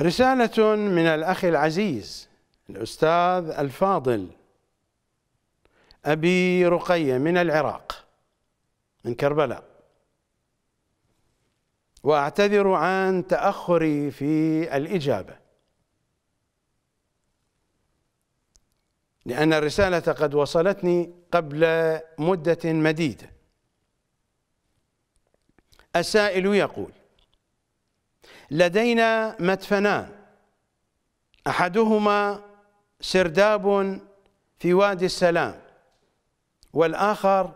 رسالة من الأخ العزيز الأستاذ الفاضل أبي رقية من العراق من كربلاء وأعتذر عن تأخري في الإجابة لأن الرسالة قد وصلتني قبل مدة مديدة السائل يقول لدينا مدفنان أحدهما سرداب في وادي السلام والآخر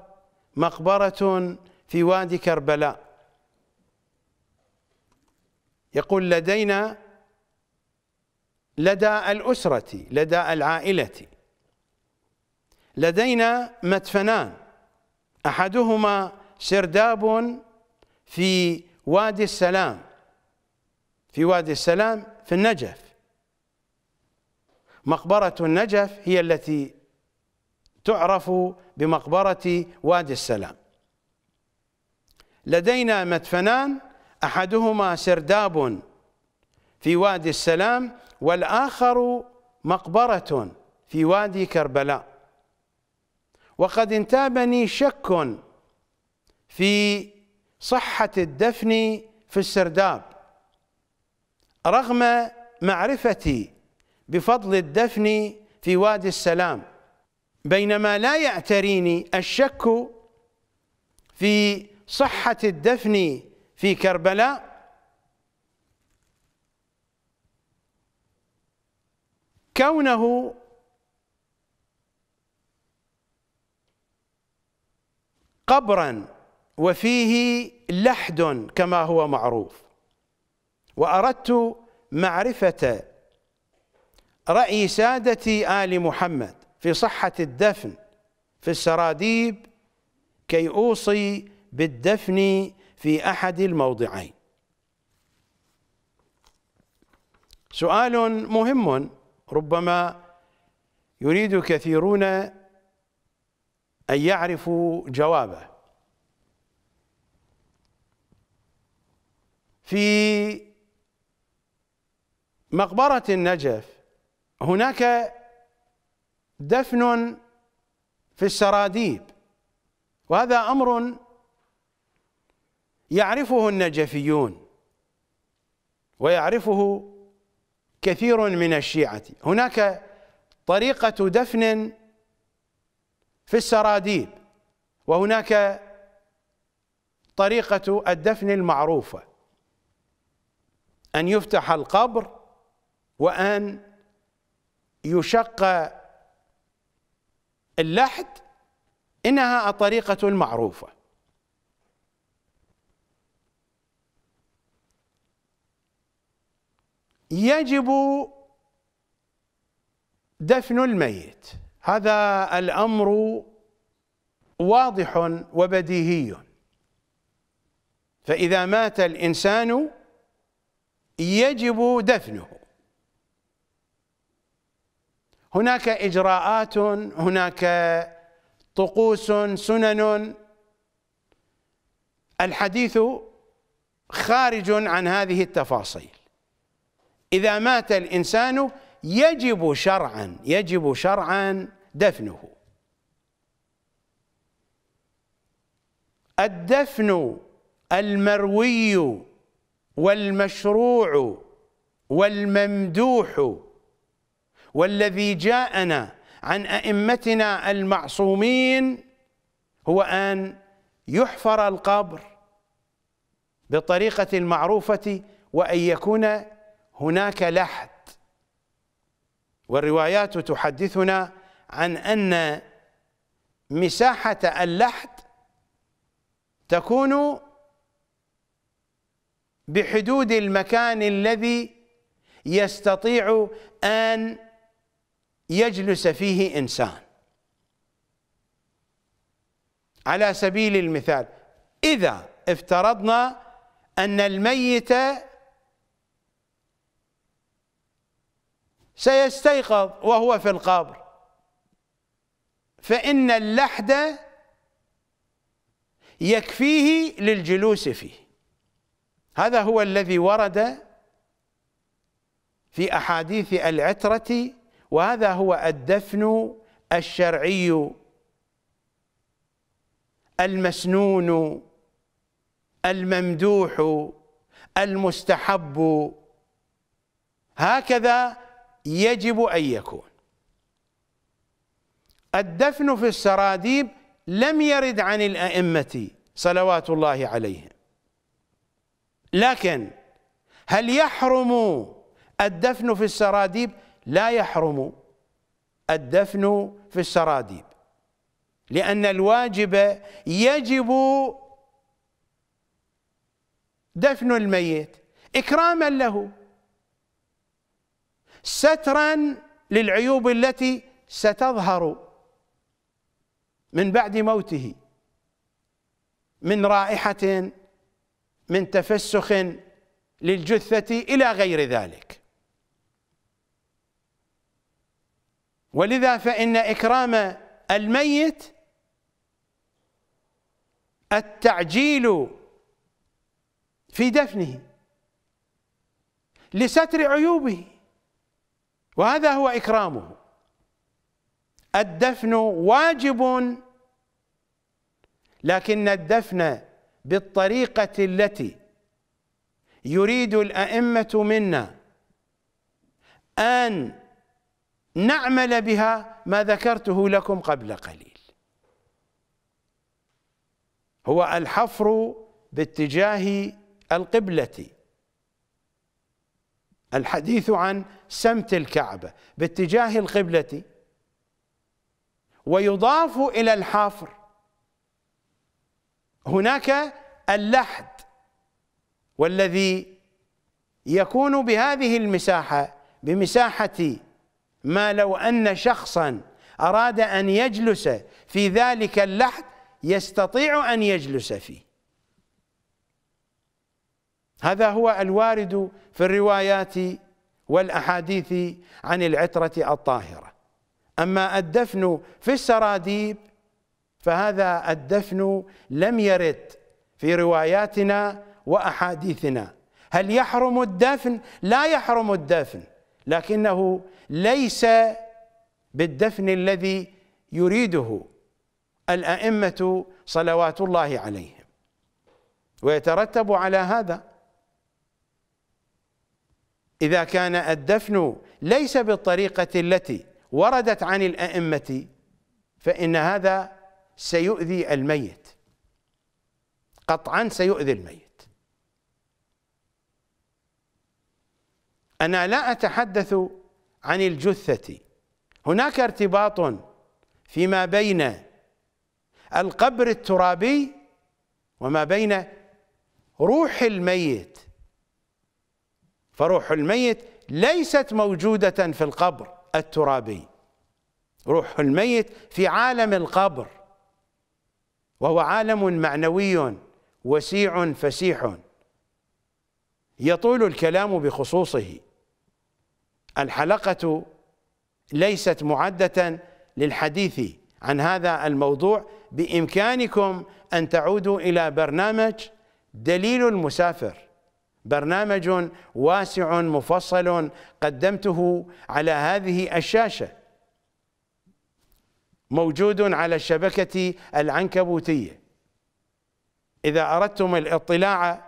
مقبرة في وادي كربلاء يقول لدينا لدى الأسرة لدى العائلة لدينا مدفنان أحدهما سرداب في وادي السلام في وادي السلام في النجف مقبرة النجف هي التي تعرف بمقبرة وادي السلام لدينا مدفنان أحدهما سرداب في وادي السلام والآخر مقبرة في وادي كربلاء وقد انتابني شك في صحة الدفن في السرداب رغم معرفتي بفضل الدفن في وادي السلام بينما لا يعتريني الشك في صحة الدفن في كربلاء كونه قبرا وفيه لحد كما هو معروف وأردت معرفة رأي سادة آل محمد في صحة الدفن في السراديب كي أوصي بالدفن في أحد الموضعين سؤال مهم ربما يريد كثيرون أن يعرفوا جوابه في مقبرة النجف هناك دفن في السراديب وهذا أمر يعرفه النجفيون ويعرفه كثير من الشيعة هناك طريقة دفن في السراديب وهناك طريقة الدفن المعروفة أن يفتح القبر وأن يشق اللحد إنها الطريقة المعروفة يجب دفن الميت هذا الأمر واضح وبديهي فإذا مات الإنسان يجب دفنه هناك إجراءات هناك طقوس سنن الحديث خارج عن هذه التفاصيل إذا مات الإنسان يجب شرعا يجب شرعا دفنه الدفن المروي والمشروع والممدوح والذي جاءنا عن أئمتنا المعصومين هو أن يحفر القبر بالطريقة المعروفة وأن يكون هناك لحد والروايات تحدثنا عن أن مساحة اللحد تكون بحدود المكان الذي يستطيع أن يجلس فيه إنسان على سبيل المثال إذا افترضنا أن الميت سيستيقظ وهو في القبر فإن اللحد يكفيه للجلوس فيه هذا هو الذي ورد في أحاديث العترة وهذا هو الدفن الشرعي المسنون الممدوح المستحب هكذا يجب أن يكون الدفن في السراديب لم يرد عن الأئمة صلوات الله عليهم لكن هل يحرم الدفن في السراديب؟ لا يحرم الدفن في السراديب لأن الواجب يجب دفن الميت إكراما له سترا للعيوب التي ستظهر من بعد موته من رائحة من تفسخ للجثة إلى غير ذلك ولذا فإن إكرام الميت التعجيل في دفنه لستر عيوبه وهذا هو إكرامه الدفن واجب لكن الدفن بالطريقة التي يريد الأئمة منا أن نعمل بها ما ذكرته لكم قبل قليل هو الحفر باتجاه القبلة الحديث عن سمت الكعبة باتجاه القبلة ويضاف إلى الحفر هناك اللحد والذي يكون بهذه المساحة بمساحة ما لو أن شخصا أراد أن يجلس في ذلك اللحد يستطيع أن يجلس فيه هذا هو الوارد في الروايات والأحاديث عن العترة الطاهرة أما الدفن في السراديب فهذا الدفن لم يرد في رواياتنا وأحاديثنا هل يحرم الدفن؟ لا يحرم الدفن لكنه ليس بالدفن الذي يريده الائمه صلوات الله عليهم ويترتب على هذا اذا كان الدفن ليس بالطريقه التي وردت عن الائمه فان هذا سيؤذي الميت قطعا سيؤذي الميت أنا لا أتحدث عن الجثة هناك ارتباط فيما بين القبر الترابي وما بين روح الميت فروح الميت ليست موجودة في القبر الترابي روح الميت في عالم القبر وهو عالم معنوي وسيع فسيح يطول الكلام بخصوصه الحلقة ليست معدة للحديث عن هذا الموضوع بإمكانكم أن تعودوا إلى برنامج دليل المسافر برنامج واسع مفصل قدمته على هذه الشاشة موجود على الشبكة العنكبوتية إذا أردتم الاطلاع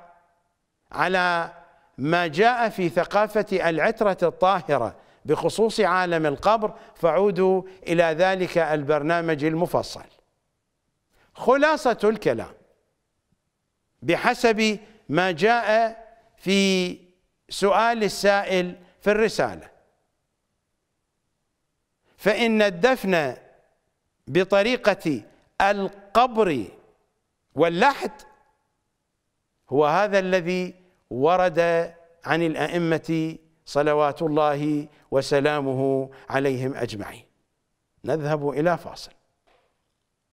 على ما جاء في ثقافة العترة الطاهرة بخصوص عالم القبر فعودوا إلى ذلك البرنامج المفصل خلاصة الكلام بحسب ما جاء في سؤال السائل في الرسالة فإن الدفن بطريقة القبر واللحد هو هذا الذي ورد عن الأئمة صلوات الله وسلامه عليهم أجمعين نذهب إلى فاصل